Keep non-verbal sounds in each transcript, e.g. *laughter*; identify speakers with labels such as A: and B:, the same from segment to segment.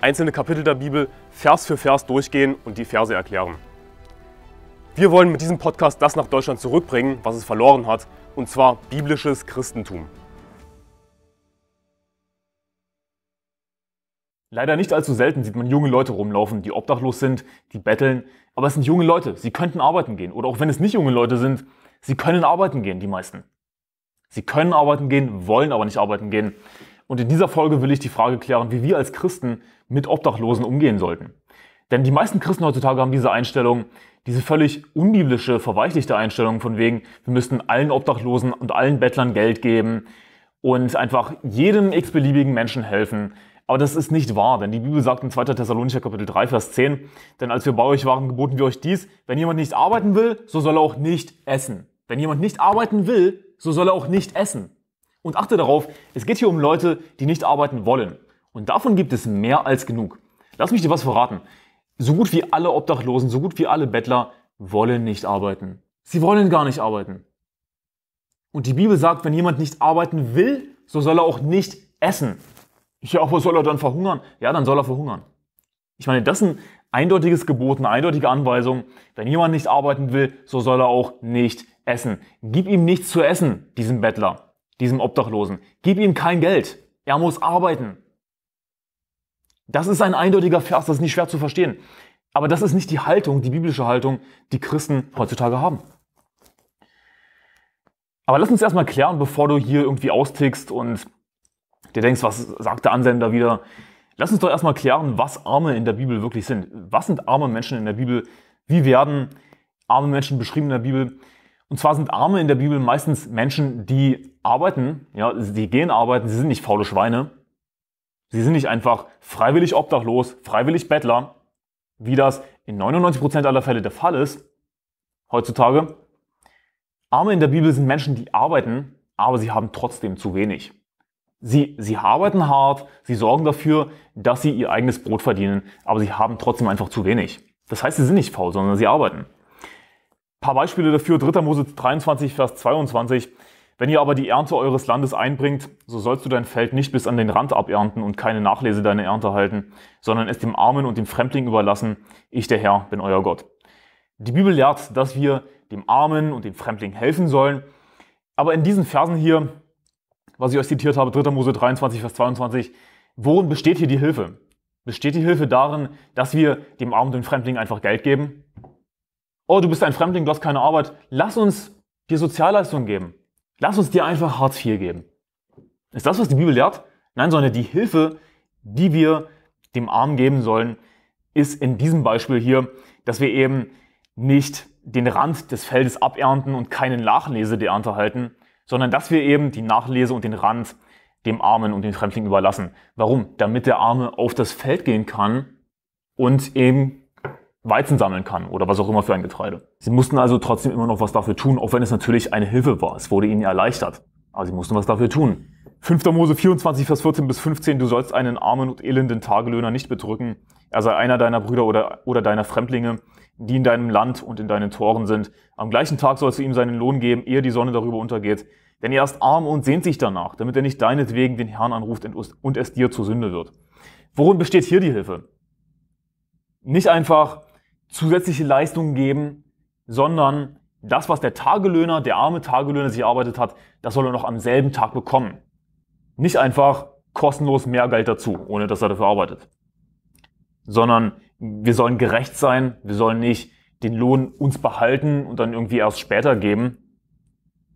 A: einzelne Kapitel der Bibel Vers für Vers durchgehen und die Verse erklären. Wir wollen mit diesem Podcast das nach Deutschland zurückbringen, was es verloren hat, und zwar biblisches Christentum. Leider nicht allzu selten sieht man junge Leute rumlaufen, die obdachlos sind, die betteln. Aber es sind junge Leute, sie könnten arbeiten gehen. Oder auch wenn es nicht junge Leute sind, sie können arbeiten gehen, die meisten. Sie können arbeiten gehen, wollen aber nicht arbeiten gehen. Und in dieser Folge will ich die Frage klären, wie wir als Christen mit Obdachlosen umgehen sollten. Denn die meisten Christen heutzutage haben diese Einstellung, diese völlig unbiblische, verweichlichte Einstellung von wegen, wir müssten allen Obdachlosen und allen Bettlern Geld geben und einfach jedem x-beliebigen Menschen helfen. Aber das ist nicht wahr, denn die Bibel sagt in 2. Thessalonicher Kapitel 3, Vers 10, denn als wir bei euch waren, geboten wir euch dies, wenn jemand nicht arbeiten will, so soll er auch nicht essen. Wenn jemand nicht arbeiten will, so soll er auch nicht essen. Und achte darauf, es geht hier um Leute, die nicht arbeiten wollen. Und davon gibt es mehr als genug. Lass mich dir was verraten. So gut wie alle Obdachlosen, so gut wie alle Bettler wollen nicht arbeiten. Sie wollen gar nicht arbeiten. Und die Bibel sagt, wenn jemand nicht arbeiten will, so soll er auch nicht essen. Ja, aber soll er dann verhungern? Ja, dann soll er verhungern. Ich meine, das ist ein eindeutiges Gebot, eine eindeutige Anweisung. Wenn jemand nicht arbeiten will, so soll er auch nicht essen. Gib ihm nichts zu essen, diesem Bettler, diesem Obdachlosen. Gib ihm kein Geld. Er muss arbeiten. Das ist ein eindeutiger Vers, das ist nicht schwer zu verstehen. Aber das ist nicht die Haltung, die biblische Haltung, die Christen heutzutage haben. Aber lass uns erstmal klären, bevor du hier irgendwie austickst und dir denkst, was sagt der Ansender wieder. Lass uns doch erstmal klären, was Arme in der Bibel wirklich sind. Was sind arme Menschen in der Bibel? Wie werden arme Menschen beschrieben in der Bibel? Und zwar sind Arme in der Bibel meistens Menschen, die arbeiten, ja, die gehen arbeiten, sie sind nicht faule Schweine, Sie sind nicht einfach freiwillig obdachlos, freiwillig Bettler, wie das in 99% aller Fälle der Fall ist heutzutage. Arme in der Bibel sind Menschen, die arbeiten, aber sie haben trotzdem zu wenig. Sie, sie arbeiten hart, sie sorgen dafür, dass sie ihr eigenes Brot verdienen, aber sie haben trotzdem einfach zu wenig. Das heißt, sie sind nicht faul, sondern sie arbeiten. Ein paar Beispiele dafür, 3. Mose 23, Vers 22. Wenn ihr aber die Ernte eures Landes einbringt, so sollst du dein Feld nicht bis an den Rand abernten und keine Nachlese deiner Ernte halten, sondern es dem Armen und dem Fremdling überlassen. Ich, der Herr, bin euer Gott. Die Bibel lehrt, dass wir dem Armen und dem Fremdling helfen sollen. Aber in diesen Versen hier, was ich euch zitiert habe, 3. Mose 23, Vers 22, worin besteht hier die Hilfe? Besteht die Hilfe darin, dass wir dem Armen und dem Fremdling einfach Geld geben? Oh, du bist ein Fremdling, du hast keine Arbeit. Lass uns dir Sozialleistungen geben. Lass uns dir einfach Hartz IV geben. Ist das, was die Bibel lehrt? Nein, sondern die Hilfe, die wir dem Armen geben sollen, ist in diesem Beispiel hier, dass wir eben nicht den Rand des Feldes abernten und keinen Nachlese der Ernte halten, sondern dass wir eben die Nachlese und den Rand dem Armen und den Fremdling überlassen. Warum? Damit der Arme auf das Feld gehen kann und eben Weizen sammeln kann oder was auch immer für ein Getreide. Sie mussten also trotzdem immer noch was dafür tun, auch wenn es natürlich eine Hilfe war. Es wurde ihnen erleichtert. Aber sie mussten was dafür tun. 5. Mose 24, Vers 14 bis 15. Du sollst einen armen und elenden Tagelöhner nicht bedrücken. Er sei einer deiner Brüder oder, oder deiner Fremdlinge, die in deinem Land und in deinen Toren sind. Am gleichen Tag sollst du ihm seinen Lohn geben, ehe die Sonne darüber untergeht. Denn er ist arm und sehnt sich danach, damit er nicht deinetwegen den Herrn anruft und es dir zur Sünde wird. Worin besteht hier die Hilfe? Nicht einfach, zusätzliche Leistungen geben, sondern das, was der Tagelöhner, der arme Tagelöhner sich erarbeitet hat, das soll er noch am selben Tag bekommen. Nicht einfach kostenlos mehr Geld dazu, ohne dass er dafür arbeitet. Sondern wir sollen gerecht sein, wir sollen nicht den Lohn uns behalten und dann irgendwie erst später geben,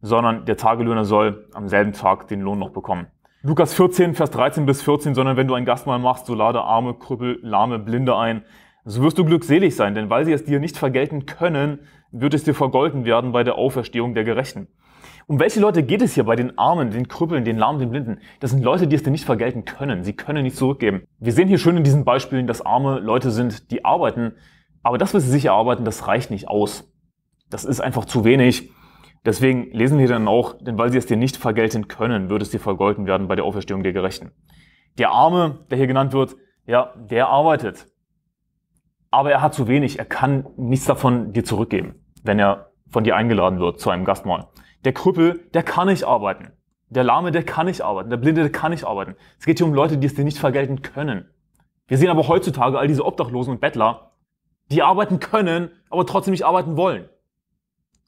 A: sondern der Tagelöhner soll am selben Tag den Lohn noch bekommen. Lukas 14, Vers 13 bis 14, sondern wenn du einen Gastmahl machst, so lade arme, Krüppel, lahme, Blinde ein, so wirst du glückselig sein, denn weil sie es dir nicht vergelten können, wird es dir vergolten werden bei der Auferstehung der Gerechten. Um welche Leute geht es hier bei den Armen, den Krüppeln, den Lahmen, den Blinden? Das sind Leute, die es dir nicht vergelten können. Sie können nicht zurückgeben. Wir sehen hier schön in diesen Beispielen, dass arme Leute sind, die arbeiten. Aber das, was sie sich erarbeiten, das reicht nicht aus. Das ist einfach zu wenig. Deswegen lesen wir dann auch, denn weil sie es dir nicht vergelten können, wird es dir vergolten werden bei der Auferstehung der Gerechten. Der Arme, der hier genannt wird, ja, der arbeitet aber er hat zu wenig, er kann nichts davon dir zurückgeben, wenn er von dir eingeladen wird zu einem Gastmahl. Der Krüppel, der kann nicht arbeiten. Der Lahme, der kann nicht arbeiten. Der Blinde, der kann nicht arbeiten. Es geht hier um Leute, die es dir nicht vergelten können. Wir sehen aber heutzutage all diese Obdachlosen und Bettler, die arbeiten können, aber trotzdem nicht arbeiten wollen.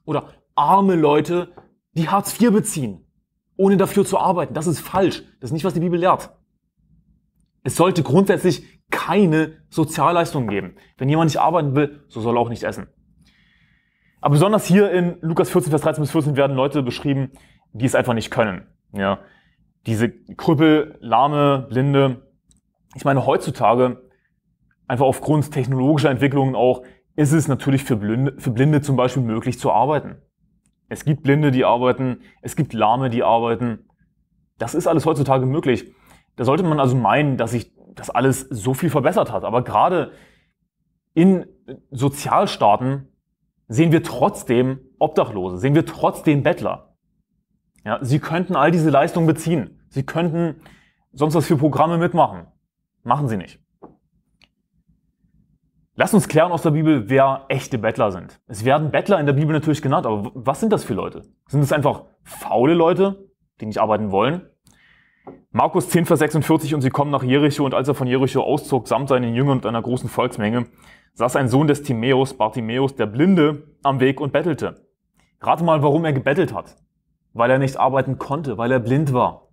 A: Oder arme Leute, die Hartz IV beziehen, ohne dafür zu arbeiten. Das ist falsch. Das ist nicht, was die Bibel lehrt. Es sollte grundsätzlich keine Sozialleistungen geben. Wenn jemand nicht arbeiten will, so soll er auch nicht essen. Aber besonders hier in Lukas 14, Vers 13 bis 14 werden Leute beschrieben, die es einfach nicht können. Ja, diese Krüppel, Lahme, Blinde. Ich meine, heutzutage, einfach aufgrund technologischer Entwicklungen auch, ist es natürlich für Blinde, für Blinde zum Beispiel möglich zu arbeiten. Es gibt Blinde, die arbeiten, es gibt Lahme, die arbeiten. Das ist alles heutzutage möglich. Da sollte man also meinen, dass sich das alles so viel verbessert hat. Aber gerade in Sozialstaaten sehen wir trotzdem Obdachlose, sehen wir trotzdem Bettler. Ja, sie könnten all diese Leistungen beziehen. Sie könnten sonst was für Programme mitmachen. Machen sie nicht. Lass uns klären aus der Bibel, wer echte Bettler sind. Es werden Bettler in der Bibel natürlich genannt, aber was sind das für Leute? Sind es einfach faule Leute, die nicht arbeiten wollen? Markus 10, Vers 46, und sie kommen nach Jericho, und als er von Jericho auszog, samt seinen Jüngern und einer großen Volksmenge, saß ein Sohn des Timäus, Bartimäus, der Blinde, am Weg und bettelte. Rate mal, warum er gebettelt hat. Weil er nicht arbeiten konnte, weil er blind war.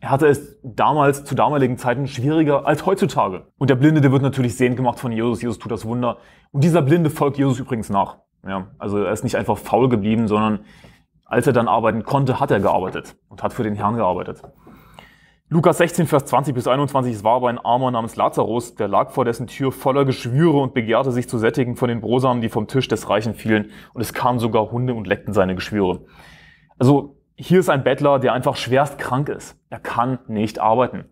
A: Er hatte es damals, zu damaligen Zeiten, schwieriger als heutzutage. Und der Blinde, der wird natürlich sehend gemacht von Jesus. Jesus tut das Wunder. Und dieser Blinde folgt Jesus übrigens nach. Ja, also er ist nicht einfach faul geblieben, sondern als er dann arbeiten konnte, hat er gearbeitet und hat für den Herrn gearbeitet. Lukas 16, Vers 20 bis 21, es war aber ein Armer namens Lazarus, der lag vor dessen Tür voller Geschwüre und begehrte sich zu sättigen von den Brosamen, die vom Tisch des Reichen fielen, und es kamen sogar Hunde und leckten seine Geschwüre. Also hier ist ein Bettler, der einfach schwerst krank ist. Er kann nicht arbeiten.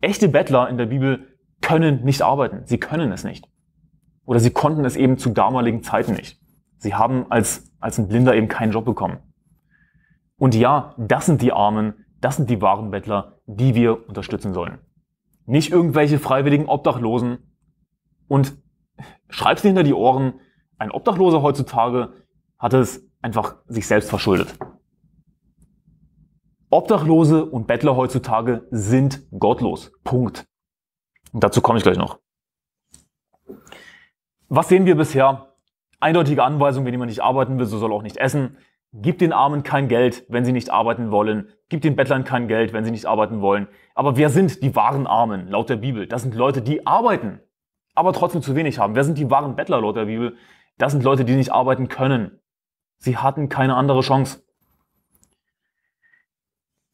A: Echte Bettler in der Bibel können nicht arbeiten. Sie können es nicht. Oder sie konnten es eben zu damaligen Zeiten nicht. Sie haben als, als ein Blinder eben keinen Job bekommen. Und ja, das sind die Armen, das sind die wahren Bettler, die wir unterstützen sollen. Nicht irgendwelche freiwilligen Obdachlosen. Und schreib's dir hinter die Ohren, ein Obdachloser heutzutage hat es einfach sich selbst verschuldet. Obdachlose und Bettler heutzutage sind gottlos. Punkt. Und dazu komme ich gleich noch. Was sehen wir bisher? Eindeutige Anweisung, wenn jemand nicht arbeiten will, so soll auch nicht essen. Gib den Armen kein Geld, wenn sie nicht arbeiten wollen. Gib den Bettlern kein Geld, wenn sie nicht arbeiten wollen. Aber wer sind die wahren Armen laut der Bibel? Das sind Leute, die arbeiten, aber trotzdem zu wenig haben. Wer sind die wahren Bettler laut der Bibel? Das sind Leute, die nicht arbeiten können. Sie hatten keine andere Chance.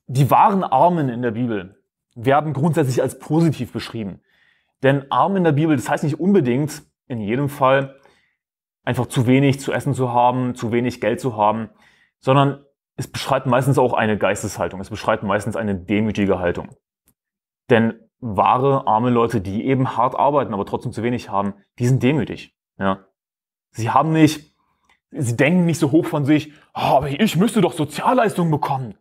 A: Die wahren Armen in der Bibel werden grundsätzlich als positiv beschrieben. Denn arm in der Bibel, das heißt nicht unbedingt, in jedem Fall, einfach zu wenig zu essen zu haben, zu wenig Geld zu haben sondern es beschreibt meistens auch eine Geisteshaltung, es beschreibt meistens eine demütige Haltung. Denn wahre, arme Leute, die eben hart arbeiten, aber trotzdem zu wenig haben, die sind demütig. Ja. Sie haben nicht, sie denken nicht so hoch von sich, oh, aber ich müsste doch Sozialleistungen bekommen.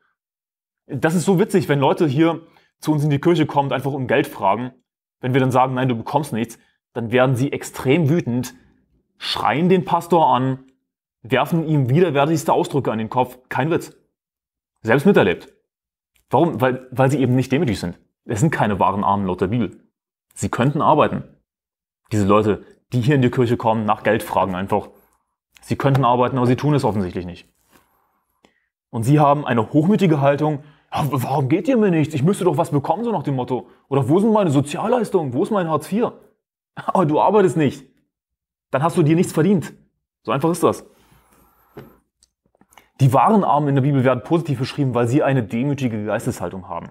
A: Das ist so witzig, wenn Leute hier zu uns in die Kirche kommen und einfach um Geld fragen, wenn wir dann sagen, nein, du bekommst nichts, dann werden sie extrem wütend, schreien den Pastor an werfen ihm widerwärtigste Ausdrücke an den Kopf. Kein Witz. Selbst miterlebt. Warum? Weil, weil sie eben nicht demütig sind. Es sind keine wahren Armen laut der Bibel. Sie könnten arbeiten. Diese Leute, die hier in die Kirche kommen, nach Geld fragen einfach. Sie könnten arbeiten, aber sie tun es offensichtlich nicht. Und sie haben eine hochmütige Haltung. Ja, warum geht ihr mir nichts? Ich müsste doch was bekommen, so nach dem Motto. Oder wo sind meine Sozialleistungen? Wo ist mein Hartz IV? *laughs* Aber du arbeitest nicht. Dann hast du dir nichts verdient. So einfach ist das. Die wahren Armen in der Bibel werden positiv beschrieben, weil sie eine demütige Geisteshaltung haben.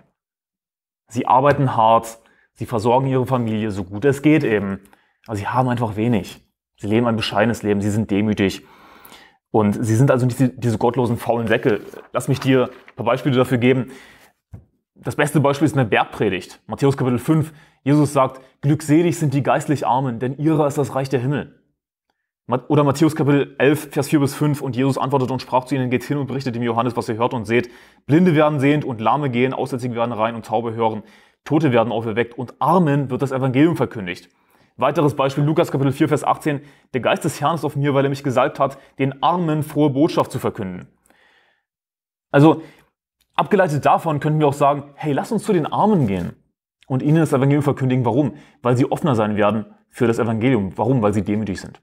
A: Sie arbeiten hart, sie versorgen ihre Familie so gut es geht eben. Aber sie haben einfach wenig. Sie leben ein bescheidenes Leben, sie sind demütig. Und sie sind also nicht diese gottlosen faulen Säcke. Lass mich dir ein paar Beispiele dafür geben. Das beste Beispiel ist eine Bergpredigt. Matthäus Kapitel 5. Jesus sagt, glückselig sind die geistlich Armen, denn ihrer ist das Reich der Himmel. Oder Matthäus Kapitel 11, Vers 4 bis 5. Und Jesus antwortet und sprach zu ihnen, geht hin und berichtet dem Johannes, was ihr hört und seht. Blinde werden sehend und Lahme gehen, Aussätzige werden rein und Taube hören. Tote werden auferweckt und Armen wird das Evangelium verkündigt. Weiteres Beispiel, Lukas Kapitel 4, Vers 18. Der Geist des Herrn ist auf mir, weil er mich gesalbt hat, den Armen frohe Botschaft zu verkünden. Also, abgeleitet davon könnten wir auch sagen, hey, lass uns zu den Armen gehen und ihnen das Evangelium verkündigen. Warum? Weil sie offener sein werden für das Evangelium. Warum? Weil sie demütig sind.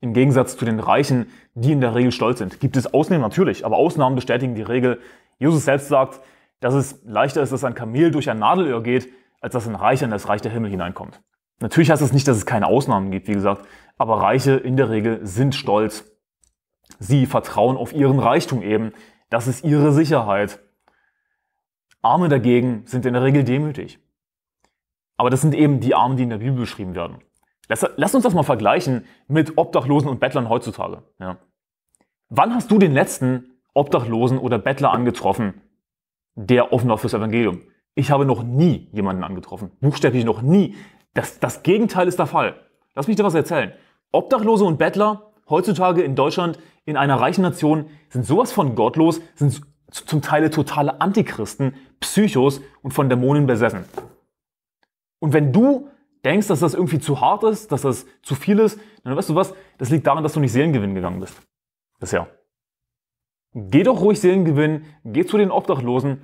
A: Im Gegensatz zu den Reichen, die in der Regel stolz sind. Gibt es Ausnahmen natürlich, aber Ausnahmen bestätigen die Regel. Jesus selbst sagt, dass es leichter ist, dass ein Kamel durch ein Nadelöhr geht, als dass ein Reicher in das Reich der Himmel hineinkommt. Natürlich heißt es das nicht, dass es keine Ausnahmen gibt, wie gesagt, aber Reiche in der Regel sind stolz. Sie vertrauen auf ihren Reichtum eben. Das ist ihre Sicherheit. Arme dagegen sind in der Regel demütig. Aber das sind eben die Armen, die in der Bibel beschrieben werden. Lass, lass, uns das mal vergleichen mit Obdachlosen und Bettlern heutzutage. Ja. Wann hast du den letzten Obdachlosen oder Bettler angetroffen, der offen war fürs Evangelium? Ich habe noch nie jemanden angetroffen. Buchstäblich noch nie. Das, das Gegenteil ist der Fall. Lass mich dir was erzählen. Obdachlose und Bettler heutzutage in Deutschland, in einer reichen Nation, sind sowas von gottlos, sind zum Teil totale Antichristen, Psychos und von Dämonen besessen. Und wenn du denkst, dass das irgendwie zu hart ist, dass das zu viel ist, dann weißt du was, das liegt daran, dass du nicht Seelengewinn gegangen bist. Bisher. Geh doch ruhig Seelengewinn, geh zu den Obdachlosen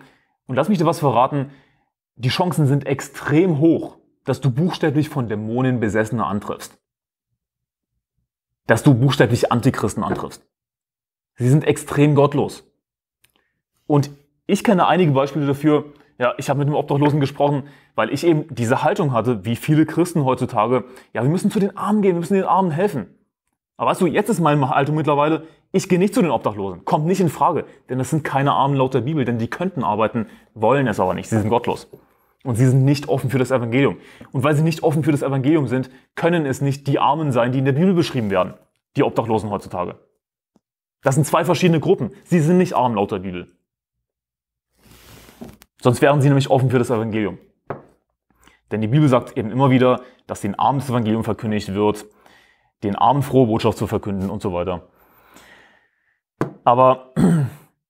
A: und lass mich dir was verraten. Die Chancen sind extrem hoch, dass du buchstäblich von Dämonen Besessene antriffst. Dass du buchstäblich Antichristen antriffst. Sie sind extrem gottlos. Und ich kenne einige Beispiele dafür, ja, ich habe mit einem Obdachlosen gesprochen, weil ich eben diese Haltung hatte, wie viele Christen heutzutage. Ja, wir müssen zu den Armen gehen, wir müssen den Armen helfen. Aber weißt du, jetzt ist meine Haltung mittlerweile, ich gehe nicht zu den Obdachlosen. Kommt nicht in Frage. Denn das sind keine Armen laut der Bibel, denn die könnten arbeiten, wollen es aber nicht. Sie sind gottlos. Und sie sind nicht offen für das Evangelium. Und weil sie nicht offen für das Evangelium sind, können es nicht die Armen sein, die in der Bibel beschrieben werden. Die Obdachlosen heutzutage. Das sind zwei verschiedene Gruppen. Sie sind nicht arm laut der Bibel. Sonst wären sie nämlich offen für das Evangelium. Denn die Bibel sagt eben immer wieder, dass den Armen das Evangelium verkündigt wird, den Armen frohe Botschaft zu verkünden und so weiter. Aber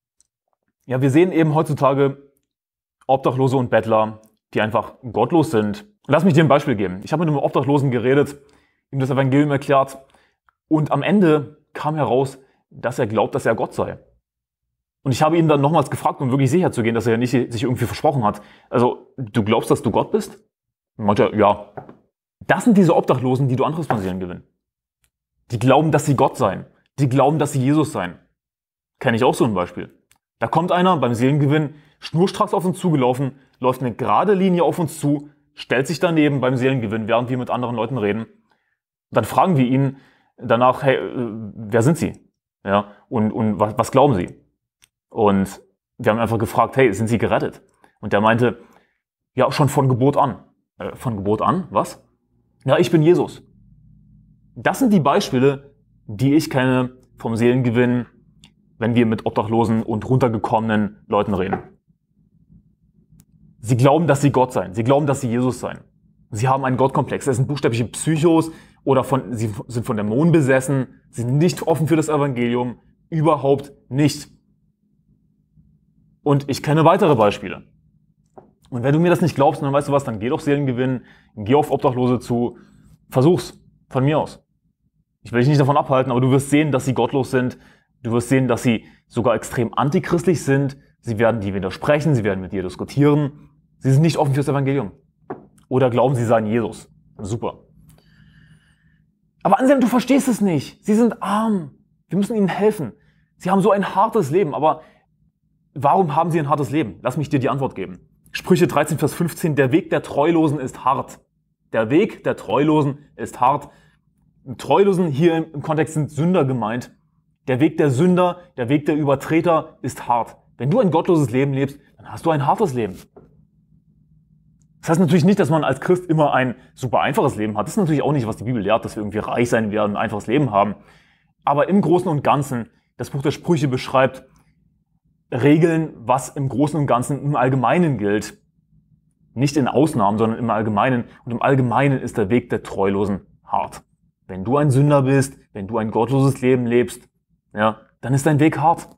A: *clears throat* ja, wir sehen eben heutzutage Obdachlose und Bettler, die einfach gottlos sind. Lass mich dir ein Beispiel geben. Ich habe mit einem Obdachlosen geredet, ihm das Evangelium erklärt und am Ende kam heraus, dass er glaubt, dass er Gott sei. Und ich habe ihn dann nochmals gefragt, um wirklich sicher zu gehen, dass er ja nicht sich irgendwie versprochen hat. Also, du glaubst, dass du Gott bist? Und meinte ja. Das sind diese Obdachlosen, die du anresponsieren gewinnen. Die glauben, dass sie Gott seien. Die glauben, dass sie Jesus seien. Kenne ich auch so ein Beispiel. Da kommt einer beim Seelengewinn schnurstracks auf uns zugelaufen, läuft eine gerade Linie auf uns zu, stellt sich daneben beim Seelengewinn, während wir mit anderen Leuten reden. Dann fragen wir ihn danach, hey, äh, wer sind Sie? Ja, und, und was, was glauben Sie? Und wir haben einfach gefragt, hey, sind Sie gerettet? Und der meinte, ja, schon von Geburt an. Äh, von Geburt an? Was? Ja, ich bin Jesus. Das sind die Beispiele, die ich kenne vom Seelengewinn, wenn wir mit Obdachlosen und runtergekommenen Leuten reden. Sie glauben, dass sie Gott sein. Sie glauben, dass sie Jesus sein. Sie haben einen Gottkomplex. Das sind buchstäbliche Psychos oder von, sie sind von Dämonen besessen. Sie sind nicht offen für das Evangelium. Überhaupt nicht. Und ich kenne weitere Beispiele. Und wenn du mir das nicht glaubst, dann weißt du was, dann geh doch Seelengewinn, geh auf Obdachlose zu, versuch's, von mir aus. Ich will dich nicht davon abhalten, aber du wirst sehen, dass sie gottlos sind, du wirst sehen, dass sie sogar extrem antichristlich sind, sie werden dir widersprechen, sie werden mit dir diskutieren, sie sind nicht offen fürs Evangelium. Oder glauben, sie seien Jesus. Super. Aber Anselm, du verstehst es nicht. Sie sind arm. Wir müssen ihnen helfen. Sie haben so ein hartes Leben, aber Warum haben sie ein hartes Leben? Lass mich dir die Antwort geben. Sprüche 13, Vers 15, der Weg der Treulosen ist hart. Der Weg der Treulosen ist hart. Treulosen hier im Kontext sind Sünder gemeint. Der Weg der Sünder, der Weg der Übertreter ist hart. Wenn du ein gottloses Leben lebst, dann hast du ein hartes Leben. Das heißt natürlich nicht, dass man als Christ immer ein super einfaches Leben hat. Das ist natürlich auch nicht, was die Bibel lehrt, dass wir irgendwie reich sein werden und ein einfaches Leben haben. Aber im Großen und Ganzen, das Buch der Sprüche beschreibt, regeln, was im Großen und Ganzen im Allgemeinen gilt. Nicht in Ausnahmen, sondern im Allgemeinen. Und im Allgemeinen ist der Weg der Treulosen hart. Wenn du ein Sünder bist, wenn du ein gottloses Leben lebst, ja, dann ist dein Weg hart.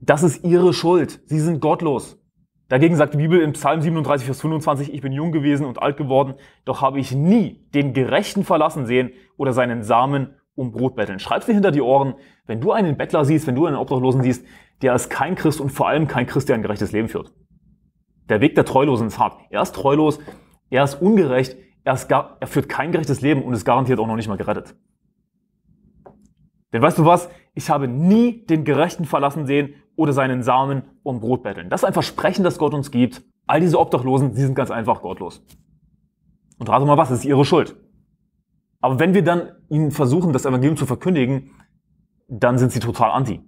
A: Das ist ihre Schuld. Sie sind gottlos. Dagegen sagt die Bibel im Psalm 37, Vers 25, ich bin jung gewesen und alt geworden, doch habe ich nie den Gerechten verlassen sehen oder seinen Samen um Brot betteln. Schreib dir hinter die Ohren, wenn du einen Bettler siehst, wenn du einen Obdachlosen siehst, der ist kein Christ und vor allem kein Christ, der ein gerechtes Leben führt. Der Weg der Treulosen ist hart. Er ist treulos, er ist ungerecht, er, ist gar, er führt kein gerechtes Leben und ist garantiert auch noch nicht mal gerettet. Denn weißt du was? Ich habe nie den Gerechten verlassen sehen oder seinen Samen um Brot betteln. Das ist ein Versprechen, das Gott uns gibt. All diese Obdachlosen, sie sind ganz einfach gottlos. Und rate mal was, ist ihre Schuld. Aber wenn wir dann ihnen versuchen, das Evangelium zu verkündigen, dann sind sie total anti.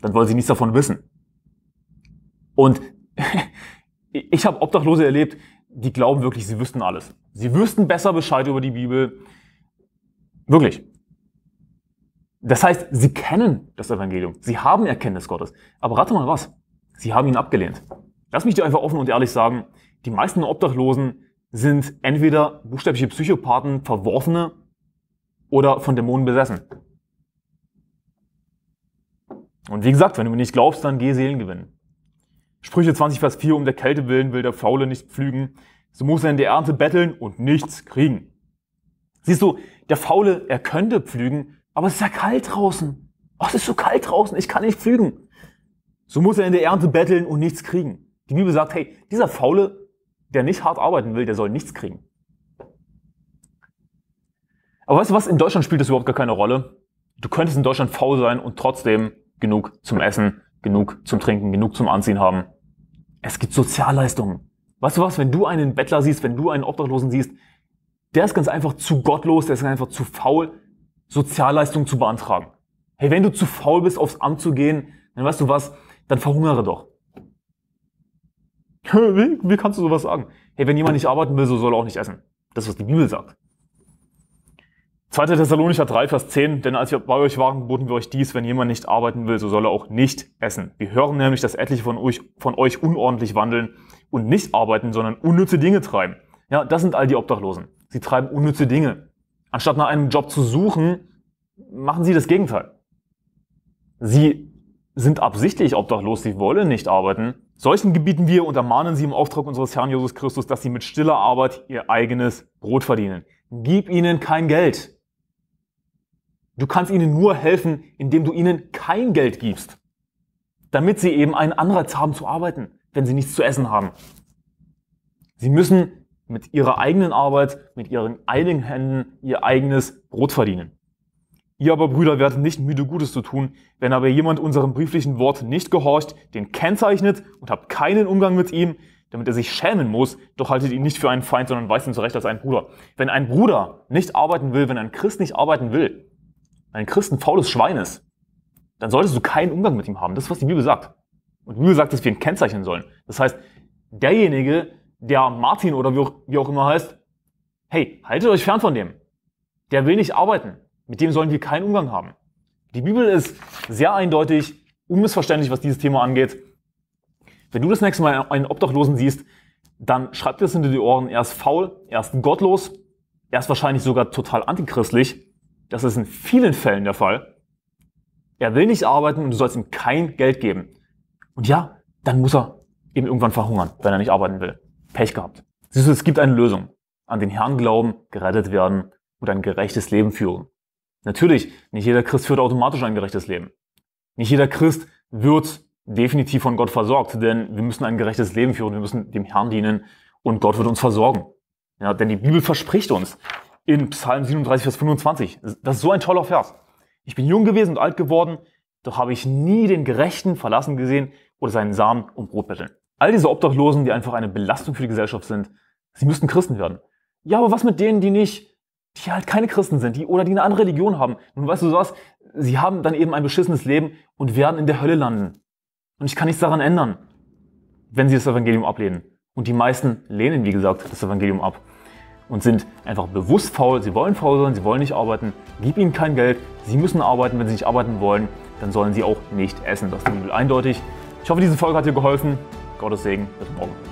A: Dann wollen sie nichts davon wissen. Und *laughs* ich habe Obdachlose erlebt, die glauben wirklich, sie wüssten alles. Sie wüssten besser Bescheid über die Bibel. Wirklich. Das heißt, sie kennen das Evangelium. Sie haben Erkenntnis Gottes. Aber rate mal was. Sie haben ihn abgelehnt. Lass mich dir einfach offen und ehrlich sagen, die meisten Obdachlosen sind entweder buchstäbliche Psychopathen, Verworfene oder von Dämonen besessen. Und wie gesagt, wenn du mir nicht glaubst, dann geh Seelen gewinnen. Sprüche 20, Vers 4, um der Kälte willen will der Faule nicht pflügen, so muss er in der Ernte betteln und nichts kriegen. Siehst du, der Faule, er könnte pflügen, aber es ist ja kalt draußen. Oh, es ist so kalt draußen, ich kann nicht pflügen. So muss er in der Ernte betteln und nichts kriegen. Die Bibel sagt, hey, dieser Faule, der nicht hart arbeiten will, der soll nichts kriegen. Aber weißt du was, in Deutschland spielt das überhaupt gar keine Rolle. Du könntest in Deutschland faul sein und trotzdem genug zum Essen, genug zum Trinken, genug zum Anziehen haben. Es gibt Sozialleistungen. Weißt du was, wenn du einen Bettler siehst, wenn du einen Obdachlosen siehst, der ist ganz einfach zu gottlos, der ist einfach zu faul, Sozialleistungen zu beantragen. Hey, wenn du zu faul bist, aufs Amt zu gehen, dann weißt du was, dann verhungere doch. *laughs* Wie, wie kannst du sowas sagen? Hey, wenn jemand nicht arbeiten will, so soll er auch nicht essen. Das ist, was die Bibel sagt. 2. Thessalonicher 3, Vers 10, denn als wir bei euch waren, boten wir euch dies, wenn jemand nicht arbeiten will, so soll er auch nicht essen. Wir hören nämlich, dass etliche von euch, von euch unordentlich wandeln und nicht arbeiten, sondern unnütze Dinge treiben. Ja, das sind all die Obdachlosen. Sie treiben unnütze Dinge. Anstatt nach einem Job zu suchen, machen sie das Gegenteil. Sie sind absichtlich obdachlos, sie wollen nicht arbeiten. Solchen gebieten wir und ermahnen sie im Auftrag unseres Herrn Jesus Christus, dass sie mit stiller Arbeit ihr eigenes Brot verdienen. Gib ihnen kein Geld. Du kannst ihnen nur helfen, indem du ihnen kein Geld gibst, damit sie eben einen Anreiz haben zu arbeiten, wenn sie nichts zu essen haben. Sie müssen mit ihrer eigenen Arbeit, mit ihren eigenen Händen ihr eigenes Brot verdienen. Ihr aber, Brüder, werdet nicht müde, Gutes zu tun. Wenn aber jemand unserem brieflichen Wort nicht gehorcht, den kennzeichnet und habt keinen Umgang mit ihm, damit er sich schämen muss, doch haltet ihn nicht für einen Feind, sondern weist ihn zurecht als einen Bruder. Wenn ein Bruder nicht arbeiten will, wenn ein Christ nicht arbeiten will, ein Christ ein faules Schwein ist, dann solltest du keinen Umgang mit ihm haben. Das ist, was die Bibel sagt. Und die Bibel sagt, dass wir ihn kennzeichnen sollen. Das heißt, derjenige, der Martin oder wie auch, wie auch immer heißt, hey, haltet euch fern von dem. Der will nicht arbeiten. Mit dem sollen wir keinen Umgang haben. Die Bibel ist sehr eindeutig, unmissverständlich, was dieses Thema angeht. Wenn du das nächste Mal einen Obdachlosen siehst, dann schreib dir das hinter die Ohren. Er ist faul, er ist gottlos, er ist wahrscheinlich sogar total antichristlich. Das ist in vielen Fällen der Fall. Er will nicht arbeiten und du sollst ihm kein Geld geben. Und ja, dann muss er eben irgendwann verhungern, wenn er nicht arbeiten will. Pech gehabt. Siehst du, es gibt eine Lösung. An den Herrn glauben, gerettet werden und ein gerechtes Leben führen. Natürlich, nicht jeder Christ führt automatisch ein gerechtes Leben. Nicht jeder Christ wird definitiv von Gott versorgt, denn wir müssen ein gerechtes Leben führen, wir müssen dem Herrn dienen und Gott wird uns versorgen. Ja, denn die Bibel verspricht uns in Psalm 37, Vers 25, das ist so ein toller Vers. Ich bin jung gewesen und alt geworden, doch habe ich nie den Gerechten verlassen gesehen oder seinen Samen um Brot betteln. All diese Obdachlosen, die einfach eine Belastung für die Gesellschaft sind, sie müssten Christen werden. Ja, aber was mit denen, die nicht die halt keine Christen sind, die oder die eine andere Religion haben. Nun weißt du sowas, Sie haben dann eben ein beschissenes Leben und werden in der Hölle landen. Und ich kann nichts daran ändern, wenn sie das Evangelium ablehnen. Und die meisten lehnen, wie gesagt, das Evangelium ab und sind einfach bewusst faul. Sie wollen faul sein, sie wollen nicht arbeiten. Gib ihnen kein Geld. Sie müssen arbeiten. Wenn sie nicht arbeiten wollen, dann sollen sie auch nicht essen. Das ist die Bibel eindeutig. Ich hoffe, diese Folge hat dir geholfen. Gottes Segen. Bis morgen.